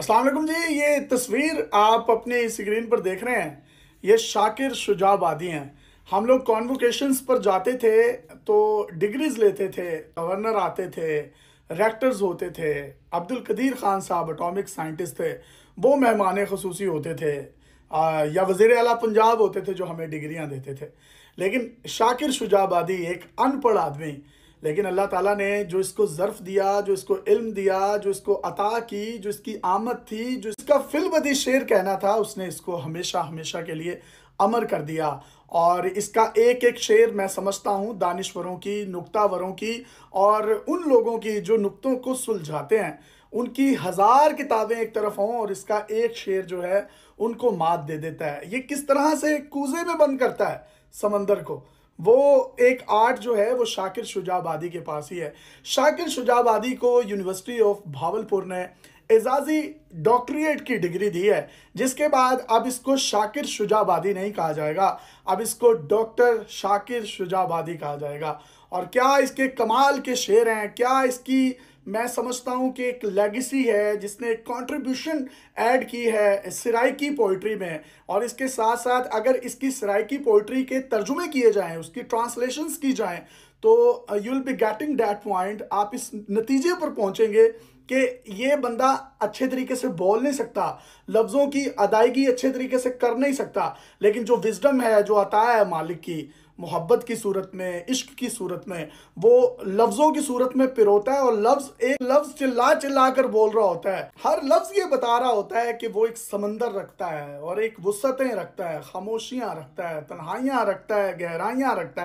असलम जी ये तस्वीर आप अपने स्क्रीन पर देख रहे हैं ये शाकिर शुजाबादी हैं हम लोग कॉन्वोकेशंस पर जाते थे तो डिग्रीज लेते थे गवर्नर आते थे रेक्टर्स होते थे अब्दुल कदीर खान साहब अटोमिक साइंटिस्ट थे वो मेहमान खसूसी होते थे आ, या वज़ी अला पंजाब होते थे जो हमें डिग्रियाँ देते थे लेकिन शाकिर शुजाबादी एक अनपढ़ आदमी लेकिन अल्लाह ताला ने जो इसको ज़र्फ़ दिया जो इसको इल्म दिया जो इसको अता की जो इसकी आमद थी जो इसका फिलबदी शेर कहना था उसने इसको हमेशा हमेशा के लिए अमर कर दिया और इसका एक एक शेर मैं समझता हूँ दानश्वरों की नुक्तावरों की और उन लोगों की जो नुक्तों को सुलझाते हैं उनकी हज़ार किताबें एक तरफ हों और इसका एक शेर जो है उनको मात दे देता है ये किस तरह से कूजे में बंद करता है समंदर को वो एक आर्ट जो है वो शाकिर शुजाबादी के पास ही है शाकिर शुजाबादी को यूनिवर्सिटी ऑफ भावलपुर ने एजाजी डॉक्टरेट की डिग्री दी है जिसके बाद अब इसको शाकिर शुजाबादी नहीं कहा जाएगा अब इसको डॉक्टर शाकिर शुजाबादी कहा जाएगा और क्या इसके कमाल के शेर हैं क्या इसकी मैं समझता हूँ कि एक लेगेसी है जिसने एक कॉन्ट्रीब्यूशन ऐड की है सराइकी पोइट्री में और इसके साथ साथ अगर इसकी सराइकी पोइट्री के तर्जुमे किए जाएँ उसकी ट्रांसलेशंस की जाएँ तो you will be getting that point आप इस नतीजे पर पहुँचेंगे कि ये बंदा अच्छे तरीके से बोल नहीं सकता लफ्ज़ों की अदायगी अच्छे तरीके से कर नहीं सकता लेकिन जो विजडम है जो अताया है मालिक की मोहब्बत की सूरत में इश्क की सूरत में वो लफ्ज़ों की सूरत में पिरोता है और लफ्ज़ एक लफ्ज़ चिल्ला चिल्ला कर बोल रहा होता है हर लफ्ज़ ये बता रहा होता है कि वो एक समंदर रखता है और एक वसतें रखता है खामोशियाँ रखता है तन्हाइयाँ रखता है गहराइयाँ रखता है